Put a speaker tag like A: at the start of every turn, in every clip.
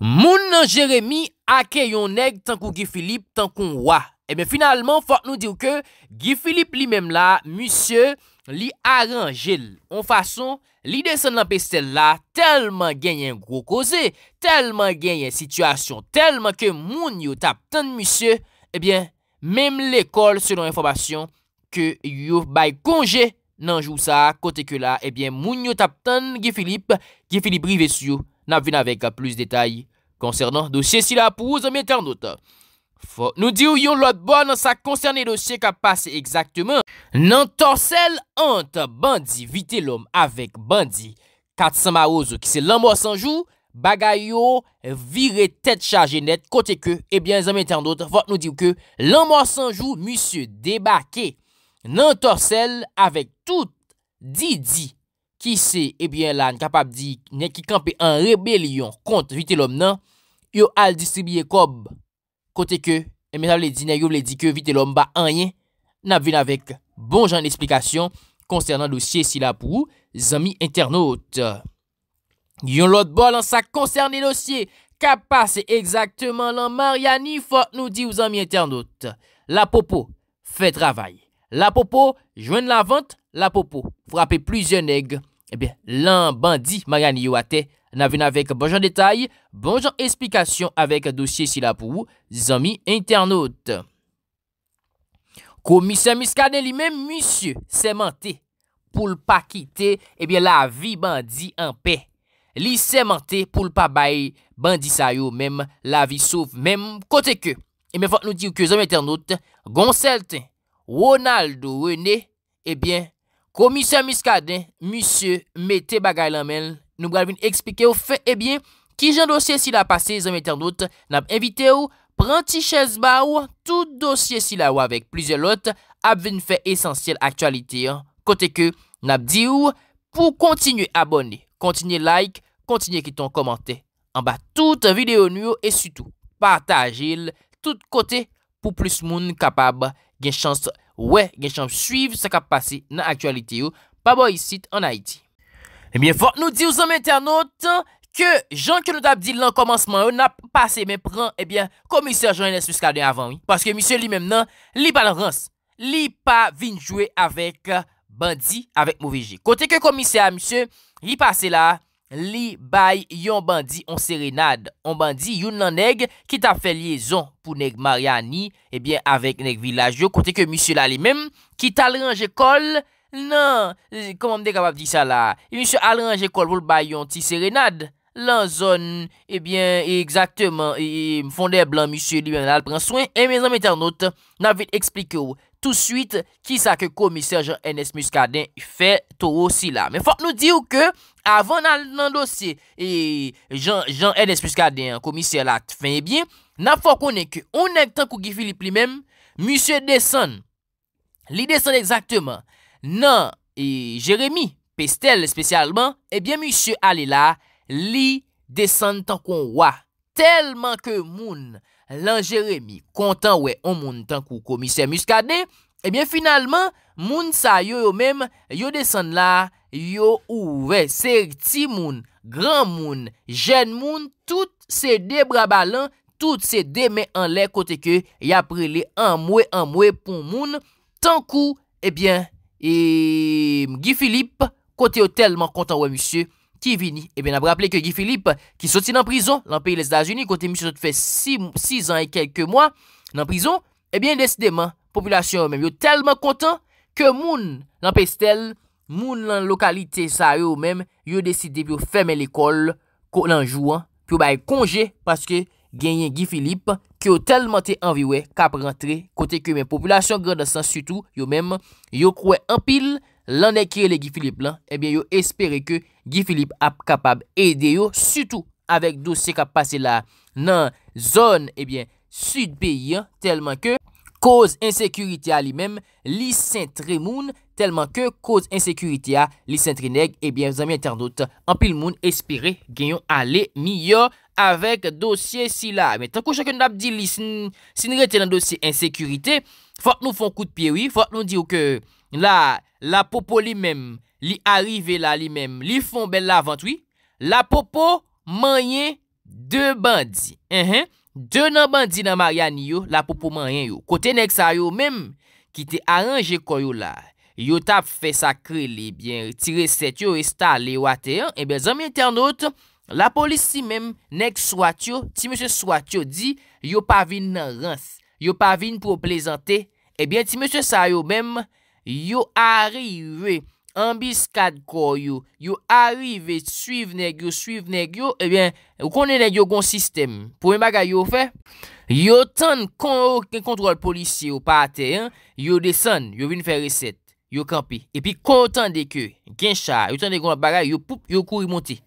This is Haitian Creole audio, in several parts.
A: Moun nan Jeremie ake yon neg tankou Gifilip tankou wwa. Ebe, eh finalman, fok nou dir ke Gifilip li menm la, monsye li aranjel. On fason, li de san lampestel la, telman genyen gro koze, telman genyen situasyon, telman ke moun yo tapten monsye, ebyen, eh menm le kol selon informasyon ke yon bay konje nan jou sa kote ke la, ebyen, eh moun yo tapten Gifilip, Gifilip rive su yo, N ap vin avek plus detay koncernan dosye si la pou ou zom eternot. Fok nou di ou yon lot bon sa koncernen dosye ka pase exaktemen. Nan torsel anta bandi vite lom avek bandi. Kat sa ma ozo ki se lan mwa sanjou bagay yo vire tet chaje net kote ke. Ebyen zom eternot fok nou di ou ke lan mwa sanjou mwise debake nan torsel avek tout didi. Ki se ebyen lan kapap di nek ki kampe an rebelyon kont vite lom nan, yo al distribye kob kote ke, eme sa vle di nek yo vle di ke vite lom ba anyen, nap vina vek bon jan explikasyon konsernan dosye si la pou zami internaut. Gyon lot bolan sa konsernan dosye, kap pase ekzakteman lan mar ya ni fote nou di w zami internaut. La popo, fè travay. La popo, jwen la vante. La popo, frape plize neg an. Ebyen, eh lan bandi mangani eh yo ate, nan ven avèk bonjan detay, bonjan esplikasyon avèk dosye si la pou, zami internaut. Komisyen miskade li men, misye semente, pou l pa kite, ebyen la vi bandi anpe. Li semente pou l pa bay, bandi sayo men, la vi souf men, kote ke. Emen, fok nou di yo ke zami internaut, gonselte, Ronaldo wene, ebyen, eh Komisyon miska den, misyo, mette bagay la men, nou bral vin eksplike ou fe e eh bien, ki jan dosye si la pase, zan mette an dot, nab evite ou, pranti ches ba ou, tout dosye si la ou avek, plizye lot, ap vin fe esensyel aktualite, kote ke, nab di ou, pou kontinye abone, kontinye like, kontinye kiton komante, an ba tout videyo nou, e sutou, partajil, tout kote, pou plus moun kapab gen chansi. Ouè gen chanm suiv se kap pase nan aktualite yo, pa bo yi sit an Haiti. Ebyen, fote nou di ou zan men terno tan ke Jean-Claude Abdil lan komansman yo nan pase men pran, ebyen, komiseur Jean-Enes Fuskade avan. Paske misye li menm nan, li pa nan rans, li pa vin jwe avèk bandi avèk mou vijé. Kote ke komiseur, misye, li pase la... Li bay yon bandi yon serenade Yon bandi yon nan neg Ki ta fe liyezon pou neg Maryani Ebyen avek neg vilaj yo Kote ke misyo la li mem Ki tal range kol Nan, koman mde kapap di sa la Miso al range kol pou l bay yon ti serenade Lan zon, ebyen Eksakteman, e, e, mfonde blan Miso li mwen al pran swen E mizan metan not, nan vit eksplike ou Tou suite, ki sa ke komise Jean-Enes Muscadin fe tou ou si la Men fok nou di ou ke avon nan dosye jan Edes Muscadè, komisè lat, fèn, ebyen, nan fò konèk ou nèk tan kou Gifilip li mèm, moussè desan, li desan exaktèman, nan jérémi, pestel spesyalman, ebyen eh moussè alè la, li desan tan kou wè, tèlman ke moun lan jérémi kontan wè ou moun tan kou komisè Muscadè, ebyen eh finalman, moun sa yo yo mèm, yo desan la, Yo ouve serti moun, gran moun, jen moun, tout se de brabalan, tout se de men anle kote ke, e apre le anmwe anmwe pou moun, tankou, ebyen, e, Gifilip kote yo telman kontan wè, monsye, ki vini. Ebyen, apre aple ke Gifilip ki soti nan prison, nan peyi les dajuni, kote monsye soti fe 6 an e kelke mwa nan prison, ebyen, desideman, populasyon yo telman kontan ke moun nan peyi stel moun. Moun lan lokalite sa yo mèm, yo deside biyo fèmè l'ekol ko nanjou an. Pyo bay konje, paske genyen Gi Philippe, ki yo telman te anviwe kap rentre kote kemen. Populasyon grandasan sutou, yo mèm, yo kwe anpil, lanè kye le Gi Philippe lan, ebyen eh yo espere ke Gi Philippe ap kapab ede yo, sutou avèk do se kap pase la nan zon ebyen eh sud peyi an, telman ke, Koz insekurite a li mem li sentre eh moun Telman ke koz insekurite a li sentre neg Ebyen vizami internaut Ampil moun espere genyon ale miyo Awek dosye si la Metan ko chakon dap di li sin rete nan dosye insekurite Fok nou fon kout piye wii Fok nou di ou ke la popo li mem Li arrive la li mem Li fon bel la avant wii La popo manye de bandi Enhen Dè nan bandi nan mariani yo, la pou pou manyen yo, kote nèk sa yo mèm ki te aranje kon yo la, yo tap fè sakre li, bèn ti reset yo, resta le wate yo, e bèn zanmye tè anot, la polisi mèm nèk swat yo, ti mèm se swat yo di, yo pa vin nan rans, yo pa vin pou plezante, e bèn ti mèm se sa yo mèm, yo arriwe. anbis kat kor yo, yo arrive, suiv neg yo, suiv neg yo, ebyen, eh yo konen neg yo gon sistem, pou yon bagay yo fe, yo ton kon yo, yon kontrol polisye yo pate, yo desen, yo vin fe reset, yo kampi, epi kon yo ton deke, gencha, yo ton deke yon bagay, yo pou, yo kuri monte,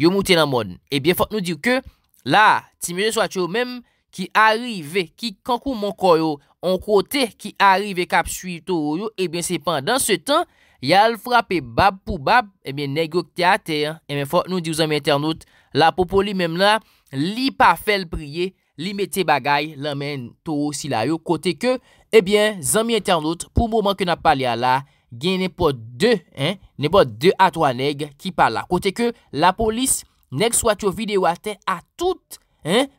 A: yo monte nan mon, ebyen, eh fote nou dire ke, la, ti menye sou atyo, men, ki arrive, ki kankou mon kor yo, on kote, ki arrive, kap suiv to yo, ebyen, eh se pendant se tan, Yal frape bab pou bab, ebyen neg yo kte ate. Emen fok nou di ou zami internet, la popo li mem la, li pa fel priye, li mette bagay, la men tou si la yo. Kote ke, ebyen zami internet, pou mouman ke nap pale ya la, gen nepo de, nepo de atwa neg ki pale la. Kote ke, la polis, neg swat yo videyo ate a tout,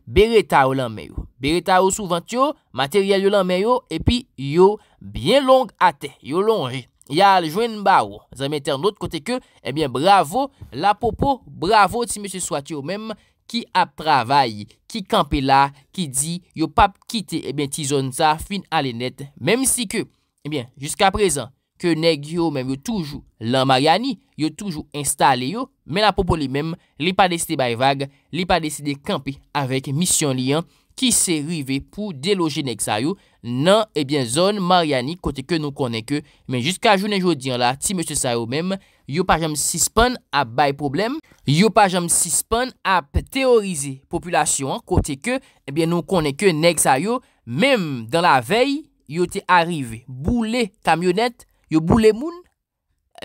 A: bereta yo lanme yo. Bereta yo souvant yo, materyal yo lanme yo, epi yo bien long ate, yo lonjit. Yal jwen ba ou, zan men ter nout kote ke, ebyen bravo, la popo, bravo ti mese swati ou men, ki ap travay, ki kampe la, ki di, yo pap kite, ebyen ti zon sa fin alenet. Mem si ke, ebyen, jiska prezan, ke neg yo men yo toujou lan mariani, yo toujou instale yo, men la popo li men, li pa deside bayevag, li pa deside kampe avek misyon liyan, ki se rive pou deloje nek sa yo nan ebyen eh zon Mariani kote ke nou konen ke. Men, jiska jounen jodi an la, ti mese sa yo men, yo pajam sispan ap bay problem, yo pajam sispan ap teorize populasyon kote ke, ebyen eh nou konen ke nek sa yo, men, dan la vey, yo te arrive, boule kamyonet, yo boule moun,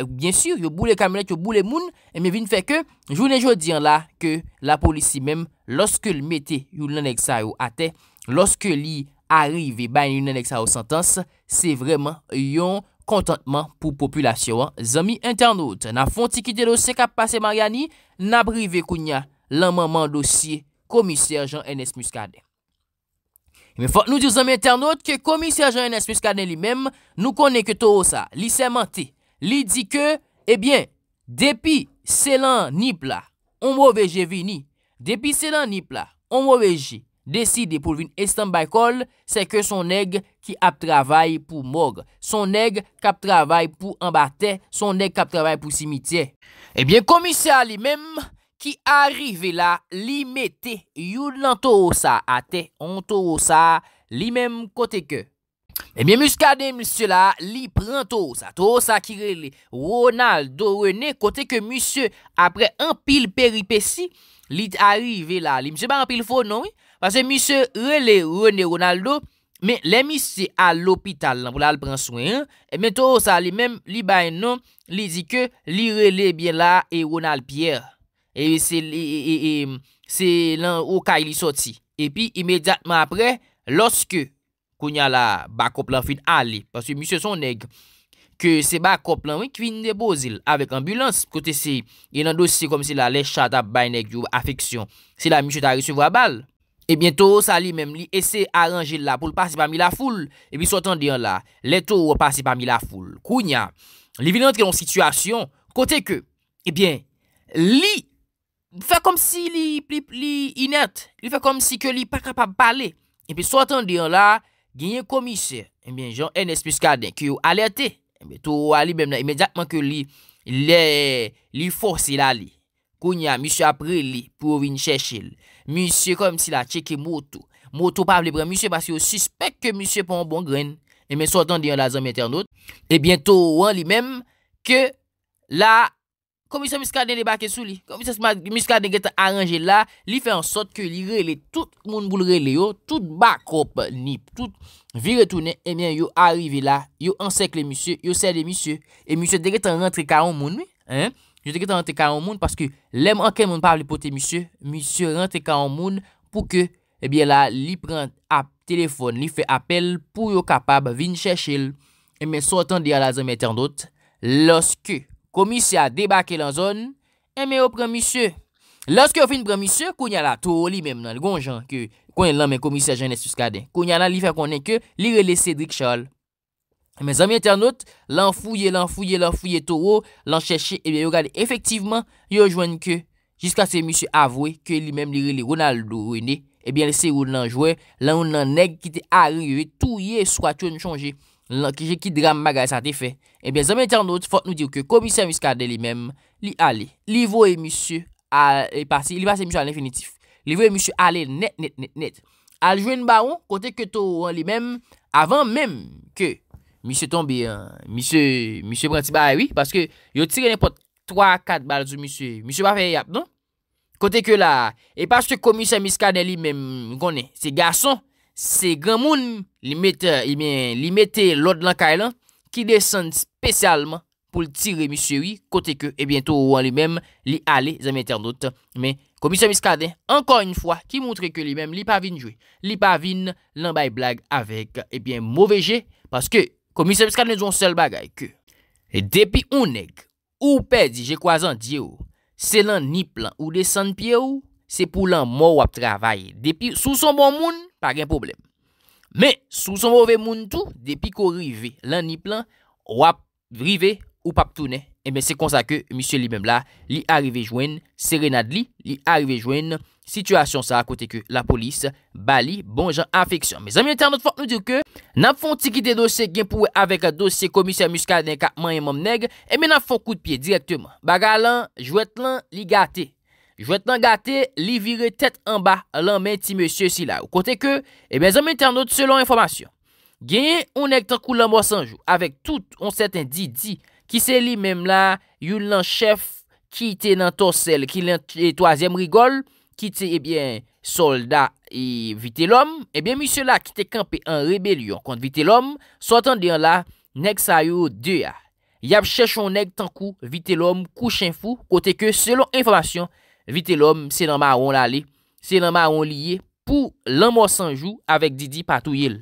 A: Euh, bien sur, yo boule kamenet, yo boule moun Eme vin feke, jounen joun diyan la Ke la polisi mem, loske l mette Yon aneksay ou ate Loske li arrive Bayan yon aneksay ou santans Se vreman yon kontantman Pou populasyon, zami internaut Na fonti ki de dosye kap pase mariani Na brive kounya Lanmanman dosye komisye Jean Enes Muskade Eme fok nou di zami internaut Ke komisye Jean Enes Muskade li mem Nou konen ke to osa, li seman te Li di ke, ebyen, depi selan nip la, omo veje vini, depi selan nip la, omo veje deside pou vin estan baykol, se ke son neg ki ap travay pou mor, son neg kap travay pou ambate, son neg kap travay pou simitye. Ebyen, komisya li menm ki arive la, li mete yon anto osa ate, anto osa li menm kote ke, Ebyen eh mouskade moussie la li pren to sa To sa ki rele Ronaldo rene Kote ke moussie apre an pil peripeci Li arri ve la li Moussie pa an pil fo non we Pase moussie rele rene Ronaldo Me lemis se al lopital lan Vola al pren soin Ebyen eh to sa li men li bayen non Li di ke li rele bien la e Ronald Pierre Ebyen se lan o ka ili soti Ebyen imediatman apre Lorske kounya la bakop lan fin a li, paswe msye son neg, ke se bakop lan we kvin nebozil, avek ambulans, kote se, yon an dosi kom se la lechata bay neg, yon afeksyon, se la msye ta resu vo a bal, e bientou sa li mem li ese aranje la, pou l pasi pami la foul, e pi sotan diyan la, le to wapasi pami la foul, kounya, li vilant ke yon situasyon, kote ke, e eh bient, li, fe kom si li inat, li fe kom si ke li pakapap pale, e pi sotan diyan la, Ginyen komise, e mwen jan NS plus kardin, ki yo alerte, e mwen to alibem la, imedjatman ke li, li, li force la li. Konya, misyo apre li, pou win chèche li. Misyo kom si la, cheke moutou, moutou pa vle brem, misyo paske yo suspek ke misyo pon bon gren, e mwen sotan diyon la zem internot, e mwen to an li mem, ke la... komiso miska dene baken sou li, komiso miska dene getan aranje la, li fe ansot ke li rele, tout moun boule rele yo, tout bakop nip, tout viretounen, emyen yo arive la, yo ansèkle misyo, yo sède misyo, e misyo dene getan rentre ka an moun, je dene getan rentre ka an moun, paske lem anke moun pavle pote misyo, misyo rentre ka an moun, pou ke, ebyen la, li prend ap telefon, li fe apel, pou yo kapab vin chèche l, emyen sotan di alazan metan dot, loske, Komise a debake lan zon, eme yo pran misye. Lanske yo fin pran misye, kou nye la toro li mem nan, li gon jan, kou nye lan men komise a jan esus kade. Kou nye la li fè konen ke li rele Cedric Charles. Men zami internet, lan fouye, lan fouye, lan fouye toro, lan chèche, ebe yo gade efektivman, yo joan ke. Jiska se misye avwe, ke li mem li rele Ronaldo Rene, ebe yo lese yon nan jwe, lan yon nan neg ki te arin yowe touye swa chon chonge. lan ki jè ki dram magay sa te fe, e eh ben zanmen tjan not, fote nou diw ke komisyen miskade li mem, li ale, li vo e misu, e pasi, li va se misu al infinitif, li vo e misu ale net, net, net, net, al jwen ba ou, kote ke tou an li mem, avan mem, ke, misu ton bi, eh, misu, misu pranti ba, ewi, paske, yo tire ne pot 3-4 bal zou misu, misu pa fe yap, non, kote ke la, e paske komisyen miskade li mem, konen, se gason, Se gran moun li mette lod eh lan kay lan ki desen spesyalman pou li tire misyewi kote ke e bientou ou an li men li ale zami internet. Men komise miskade, ankon yon fwa ki moutre ke li men li pavine jwe. Li pavine lan bay blag avek e bie mouveje. Paske komise miskade nou zon sel bagay ke. Depi ou neg, ou pedi je kwa zan diyo, se lan ni plan ou desen piye ou, se pou lan mou wap travaye. Depi sou son bon moun, pa gen problem. Me, sou son bon ve moun tou, depi ko rive lan ni plan, wap rive ou pap toune, e men se konsa ke, misye li men bla, li arrive jwen, serenade li, li arrive jwen, situasyon sa akote ke la polis, bali bon jan afeksyon. Me zan mi anter notfot nou dir ke, nan fon tikite dosye gen pouwe avek dosye komisyon muskal den ka man yon manm neg, e men nan fon kout pie direktman. Ba galan, jwet lan, li gate. Jwet nan gate li vire tet an ba lan men ti monsye si la. Ou kote ke, e ben zan men ternote selon informasyon. Gen, ou neg tankou lan mwos anjou. Avek tout, on seten di di. Ki se li menm la, yon lan chef ki te nan torsel. Ki lan toasyem e, rigol. Ki te, eh e ben, solda e vite lom. E eh ben, monsye la ki te kampe an rebelyon kont vite lom. Sotan di an la, neg sayo de ya. Yap chèchou neg tankou vite lom kouchen fou. Kote ke, selon informasyon. Vite lom, se nan maron lale, se nan maron liye pou lan monsanjou avèk Didi patou yil.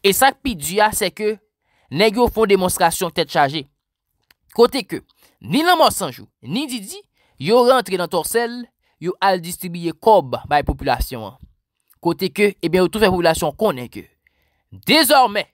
A: E sak pi dya se ke, nek yo fon demonstrasyon tet chaje. Kote ke, ni lan monsanjou, ni Didi, yo rentre nan torsel, yo al distribye kob ba e populasyon an. Kote ke, e eh ben yo tou fe populasyon konen ke. Dezormen,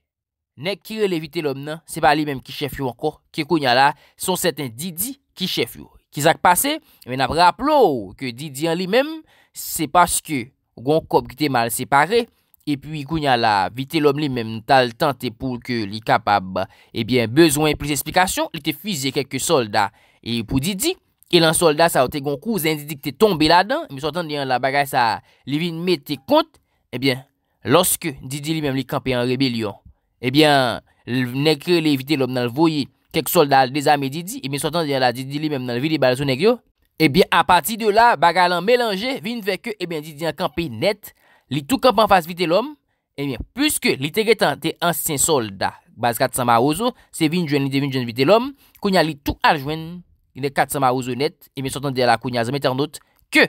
A: nek kire levite lom nan, se pa li menm ki chef yon anko, ke kou nyalan, son seten Didi ki chef yon. Kizak pase, men ap rap lo ke Didi an li men, se paske gon kop ki te mal separe, epi kou nye la, vite lom li men tal tante pou ke li kapab, ebyen, eh bezwen plis esplikasyon, li te fize keke solda. E pou Didi, e lan solda sa ote gon kou, zendidi ki te tombe la dan, mi sotan diyan la bagay sa li vin mette kont, ebyen, eh loske Didi li men li kampe an rebelyon, ebyen, eh ne kre li vite lom nan l voye, kek solda al deza me didi, e mi sotan deyan la didili mem nan vide balesonek yo, e bin apati de la bagalan melange, vin veke e bin didi an kampi net, li tou kampan fase vite lom, e bin pwiske li tegetan te ansyen solda, baz katsama ozo, se vin jwen li devin jwen vite lom, kounya li tou al jwen, li ne katsama ozo net, e mi sotan deyan la kounya zemeter not, ke,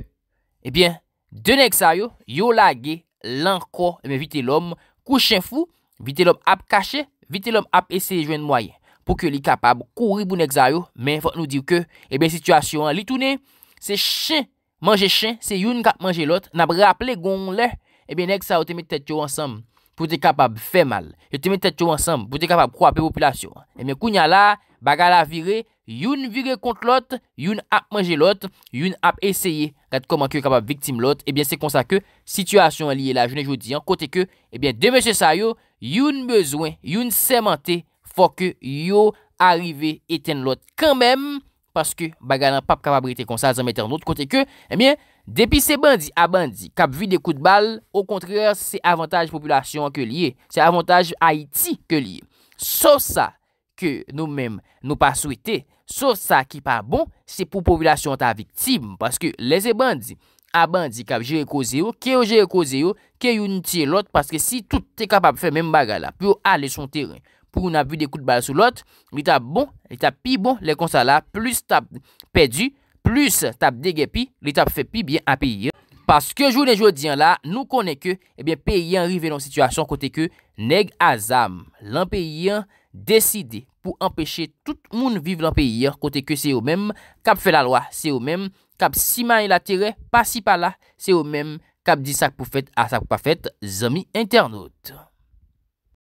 A: e bin, denek sayo, yo lage, lanko, e bin vite lom, kouchen fou, vite lom ap kache, vite lom ap ese jwen mwaye, pou ke li kapab kouri pou nek zayou, men fote nou diw ke, e ben situasyon li toune, se chen, manje chen, se youn kap manje lot, nap reaple gon le, e ben nek sa yo te met tete yo ansam, pou te kapab fe mal, yo te met tete yo ansam, pou te kapab kwape populasyon, e eh men kounya la, bagala vire, youn vire kont lot, youn ap manje lot, youn ap eseye, kat koman ke kapab viktim lot, e ben se konsa ke, situasyon liye la jounen joudi, an kote ke, e ben de mèche sa yo, youn bezwen, youn semente Fwa ke yo arive eten lot kanmem, paske bagala pap kapabrite kon sa zanmete anot, kote ke, emyen, eh depi se bandi, a bandi, kap vi de kout bal, o kontrere, se avantaj populasyon ke liye, se avantaj Haiti ke liye. Sosa ke nou mem nou pa souite, sosa ki pa bon, se pou populasyon ta viktim, paske leze bandi, a bandi kap je rekoze yo, ke yo je rekoze yo, ke yo noutye lot, paske si tout te kapab fe men bagala, pou yo ale son teren, pou nou na vu de kout bal sou lot, li tap bon, li tap pi bon, le konsa la, plus tap pedi, plus tap dege pi, li tap fe pi bien a peyi. Paske jou de jodi eh an la, nou konen ke, ebyen peyi an rive nan situasyon kote ke neg azam. Lan peyi an deside pou empeshe tout moun vive lan peyi an kote ke se yo mem, kap fe la loa, se yo mem, kap si man y la tere, pa si pa la, se yo mem, kap di sak pou fet, a sak pou pa fet, zami internaut.